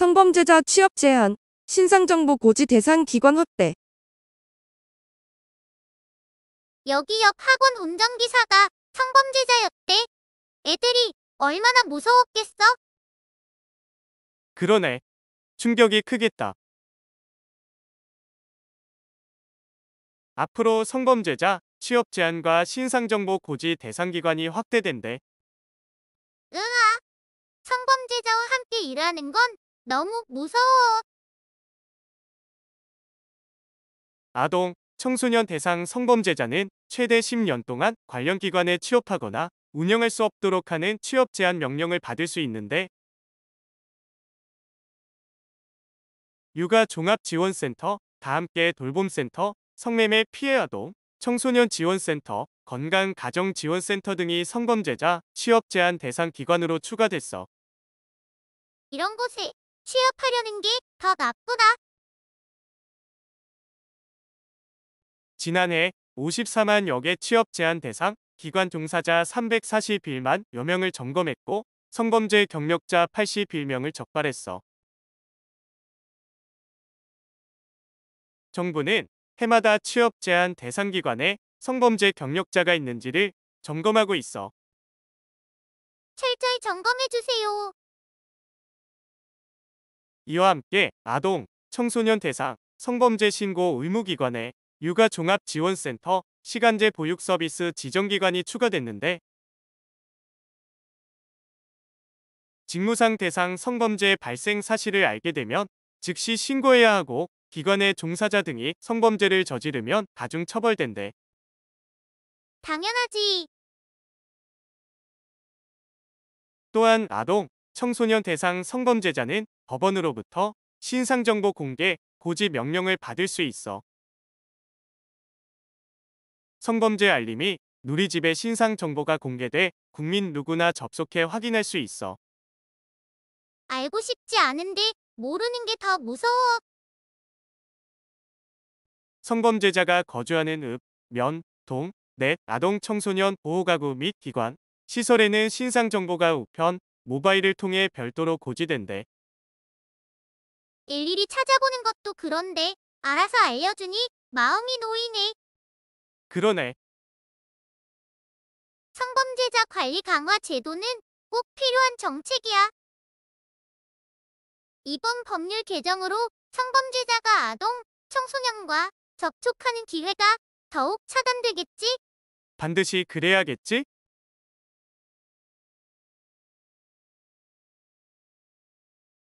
성범죄자 취업 제한, 신상정보 고지 대상 기관 확대. 여기 옆 학원 운전기사가 성범죄자였대. 애들이 얼마나 무서웠겠어? 그러네. 충격이 크겠다. 앞으로 성범죄자 취업 제한과 신상정보 고지 대상 기관이 확대된대. 으아! 성범죄자와 함께 일하는 건 너무 무서워. 아동, 청소년 대상 성범죄자는 최대 10년 동안 관련 기관에 취업하거나 운영할 수 없도록 하는 취업 제한 명령을 받을 수 있는데 육아 종합지원센터, 다함께 돌봄센터, 성매매 피해 아동, 청소년 지원센터, 건강가정지원센터 등이 성범죄자 취업 제한 대상 기관으로 추가됐어. 이런 곳에 취업하려는 게 더 나쁘다. 지난해 54만여 개 취업 제한 대상 기관 종사자 341만 여 명을 점검했고 성범죄 경력자 81명을 적발했어. 정부는 해마다 취업 제한 대상 기관에 성범죄 경력자가 있는지를 점검하고 있어. 철저히 점검해 주세요. 이와 함께 아동, 청소년 대상, 성범죄 신고 의무기관에 육아종합지원센터, 시간제 보육서비스 지정기관이 추가됐는데 직무상 대상 성범죄 발생 사실을 알게 되면 즉시 신고해야 하고 기관의 종사자 등이 성범죄를 저지르면 가중 처벌된대. 당연하지. 또한 아동, 청소년 대상 성범죄자는 법원으로부터 신상정보 공개 고지 명령을 받을 수 있어 성범죄 알림이 누리집에 신상 정보가 공개돼 국민 누구나 접속해 확인할 수 있어. 알고 싶지 않은데 모르는 게 더 무서워. 성범죄자가 거주하는 읍, 면, 동, 넷 아동 청소년 보호가구 및 기관, 시설에는 신상 정보가 우편, 모바일을 통해 별도로 고지된대. 일일이 찾아보는 것도 그런데 알아서 알려주니 마음이 놓이네. 그러네. 성범죄자 관리 강화 제도는 꼭 필요한 정책이야. 이번 법률 개정으로 성범죄자가 아동, 청소년과 접촉하는 기회가 더욱 차단되겠지? 반드시 그래야겠지?